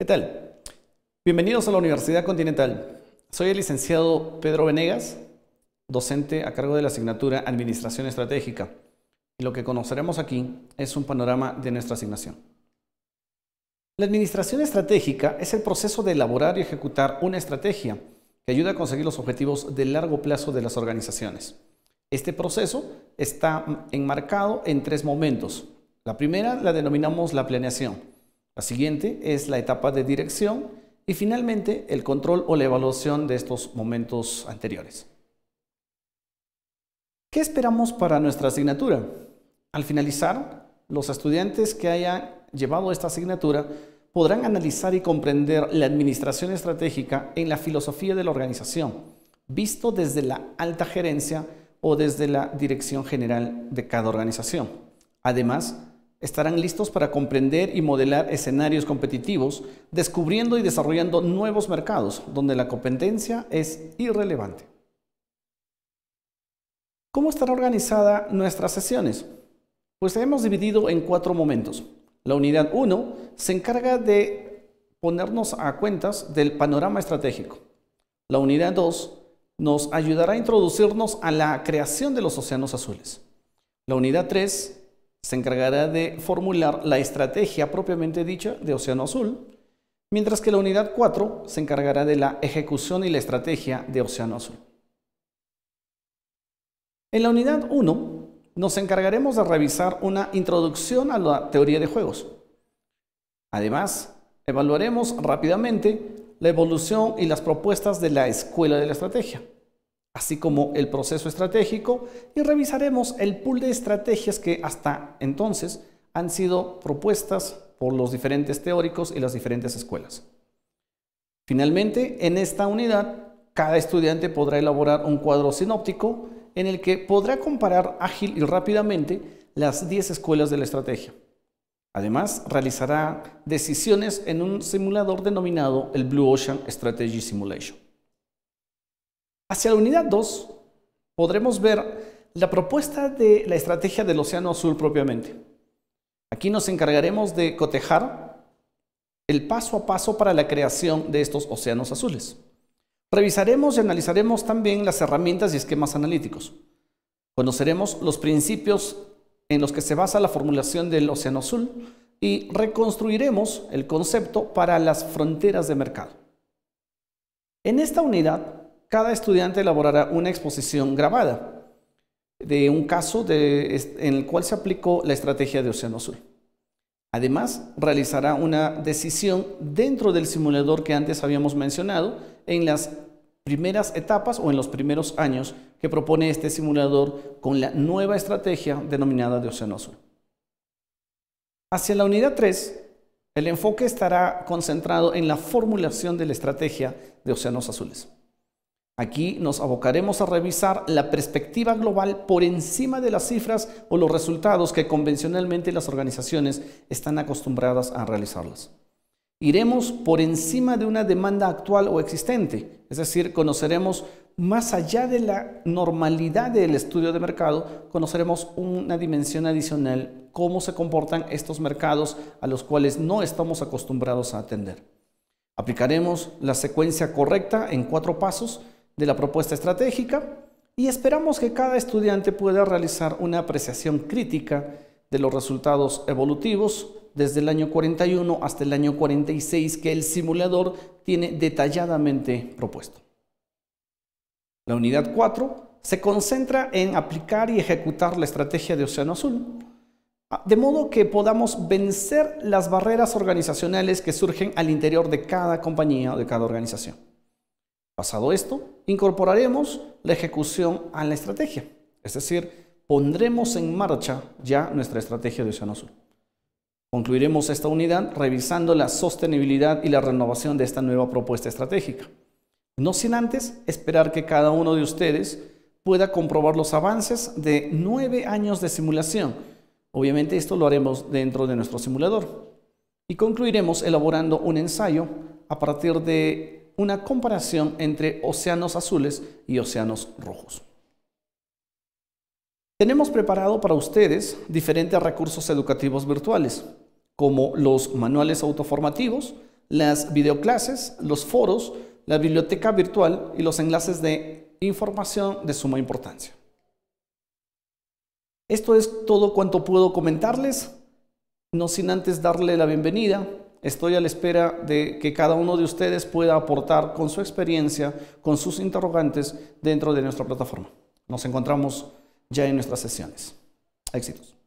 ¿Qué tal? Bienvenidos a la Universidad Continental. Soy el licenciado Pedro Venegas, docente a cargo de la asignatura Administración Estratégica. Y lo que conoceremos aquí es un panorama de nuestra asignación. La administración estratégica es el proceso de elaborar y ejecutar una estrategia que ayuda a conseguir los objetivos de largo plazo de las organizaciones. Este proceso está enmarcado en tres momentos. La primera la denominamos la planeación la siguiente es la etapa de dirección y finalmente el control o la evaluación de estos momentos anteriores. ¿Qué esperamos para nuestra asignatura? Al finalizar, los estudiantes que hayan llevado esta asignatura podrán analizar y comprender la administración estratégica en la filosofía de la organización, visto desde la alta gerencia o desde la dirección general de cada organización. Además, Estarán listos para comprender y modelar escenarios competitivos, descubriendo y desarrollando nuevos mercados donde la competencia es irrelevante. ¿Cómo estarán organizada nuestras sesiones? Pues hemos dividido en cuatro momentos. La unidad 1 se encarga de ponernos a cuentas del panorama estratégico. La unidad 2 nos ayudará a introducirnos a la creación de los océanos azules. La unidad 3 se encargará de formular la estrategia propiamente dicha de Océano Azul, mientras que la unidad 4 se encargará de la ejecución y la estrategia de Océano Azul. En la unidad 1 nos encargaremos de revisar una introducción a la teoría de juegos. Además, evaluaremos rápidamente la evolución y las propuestas de la escuela de la estrategia así como el proceso estratégico, y revisaremos el pool de estrategias que hasta entonces han sido propuestas por los diferentes teóricos y las diferentes escuelas. Finalmente, en esta unidad, cada estudiante podrá elaborar un cuadro sinóptico en el que podrá comparar ágil y rápidamente las 10 escuelas de la estrategia. Además, realizará decisiones en un simulador denominado el Blue Ocean Strategy Simulation. Hacia la unidad 2 podremos ver la propuesta de la estrategia del Océano Azul propiamente. Aquí nos encargaremos de cotejar el paso a paso para la creación de estos océanos azules. Revisaremos y analizaremos también las herramientas y esquemas analíticos. Conoceremos los principios en los que se basa la formulación del océano azul y reconstruiremos el concepto para las fronteras de mercado. En esta unidad cada estudiante elaborará una exposición grabada de un caso en el cual se aplicó la estrategia de Océano Azul. Además, realizará una decisión dentro del simulador que antes habíamos mencionado en las primeras etapas o en los primeros años que propone este simulador con la nueva estrategia denominada de Océano Azul. Hacia la unidad 3, el enfoque estará concentrado en la formulación de la estrategia de Océanos Azules. Aquí nos abocaremos a revisar la perspectiva global por encima de las cifras o los resultados que convencionalmente las organizaciones están acostumbradas a realizarlas. Iremos por encima de una demanda actual o existente, es decir, conoceremos más allá de la normalidad del estudio de mercado, conoceremos una dimensión adicional, cómo se comportan estos mercados a los cuales no estamos acostumbrados a atender. Aplicaremos la secuencia correcta en cuatro pasos de la propuesta estratégica y esperamos que cada estudiante pueda realizar una apreciación crítica de los resultados evolutivos desde el año 41 hasta el año 46 que el simulador tiene detalladamente propuesto. La unidad 4 se concentra en aplicar y ejecutar la estrategia de Océano Azul, ah, de modo que podamos vencer las barreras organizacionales que surgen al interior de cada compañía o de cada organización. Pasado esto, incorporaremos la ejecución a la estrategia, es decir, pondremos en marcha ya nuestra estrategia de Océano Sur. Concluiremos esta unidad revisando la sostenibilidad y la renovación de esta nueva propuesta estratégica. No sin antes esperar que cada uno de ustedes pueda comprobar los avances de nueve años de simulación. Obviamente esto lo haremos dentro de nuestro simulador. Y concluiremos elaborando un ensayo a partir de una comparación entre océanos azules y océanos rojos. Tenemos preparado para ustedes diferentes recursos educativos virtuales, como los manuales autoformativos, las videoclases, los foros, la biblioteca virtual y los enlaces de información de suma importancia. Esto es todo cuanto puedo comentarles, no sin antes darle la bienvenida Estoy a la espera de que cada uno de ustedes pueda aportar con su experiencia, con sus interrogantes dentro de nuestra plataforma. Nos encontramos ya en nuestras sesiones. Éxitos.